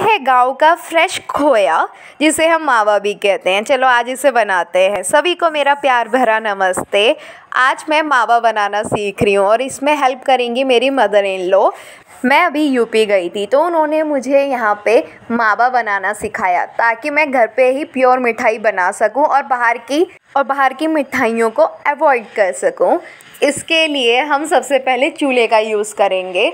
है गांव का फ्रेश खोया जिसे हम मावा भी कहते हैं चलो आज इसे बनाते हैं सभी को मेरा प्यार भरा नमस्ते आज मैं मावा बनाना सीख रही हूँ और इसमें हेल्प करेंगी मेरी मदर इन लो मैं अभी यूपी गई थी तो उन्होंने मुझे यहाँ पे मावा बनाना सिखाया ताकि मैं घर पे ही प्योर मिठाई बना सकूँ और बाहर की और बाहर की मिठाइयों को अवॉइड कर सकूँ इसके लिए हम सबसे पहले चूल्हे का यूज़ करेंगे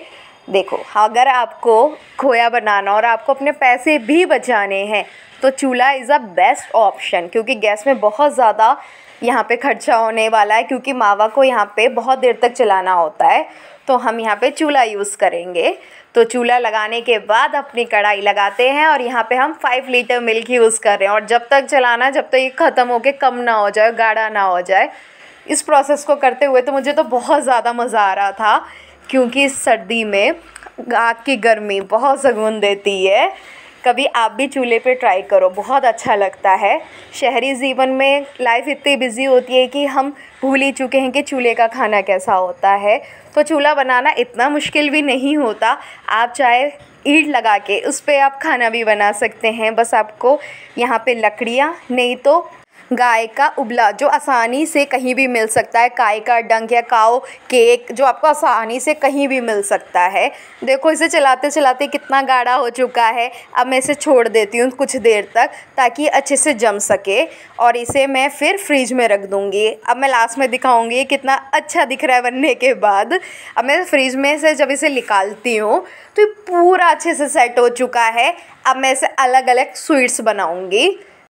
देखो अगर आपको खोया बनाना और आपको अपने पैसे भी बचाने हैं तो चूल्हा इज़ अ बेस्ट ऑप्शन क्योंकि गैस में बहुत ज़्यादा यहाँ पे खर्चा होने वाला है क्योंकि मावा को यहाँ पे बहुत देर तक चलाना होता है तो हम यहाँ पे चूल्हा यूज़ करेंगे तो चूल्हा लगाने के बाद अपनी कढ़ाई लगाते हैं और यहाँ पे हम फाइव लीटर मिल्क यूज़ कर रहे हैं और जब तक चलाना जब तक ये ख़त्म हो के कम ना हो जाए गाढ़ा ना हो जाए इस प्रोसेस को करते हुए तो मुझे तो बहुत ज़्यादा मज़ा आ रहा था क्योंकि इस सर्दी में आग की गर्मी बहुत सुकून देती है कभी आप भी चूल्हे पे ट्राई करो बहुत अच्छा लगता है शहरी जीवन में लाइफ इतनी बिज़ी होती है कि हम भूल ही चुके हैं कि चूल्हे का खाना कैसा होता है तो चूल्हा बनाना इतना मुश्किल भी नहीं होता आप चाहे ईट लगा के उस पर आप खाना भी बना सकते हैं बस आपको यहाँ पे लकड़ियाँ नहीं तो गाय का उबला जो आसानी से कहीं भी मिल सकता है काय का डंक या काओ केक जो आपको आसानी से कहीं भी मिल सकता है देखो इसे चलाते चलाते कितना गाढ़ा हो चुका है अब मैं इसे छोड़ देती हूँ कुछ देर तक ताकि अच्छे से जम सके और इसे मैं फिर फ्रिज में रख दूँगी अब मैं लास्ट में दिखाऊँगी कितना अच्छा दिख रहा है बनने के बाद अब मैं फ्रिज में से जब इसे निकालती हूँ तो पूरा अच्छे से सेट हो चुका है अब मैं इसे अलग अलग स्वीट्स बनाऊँगी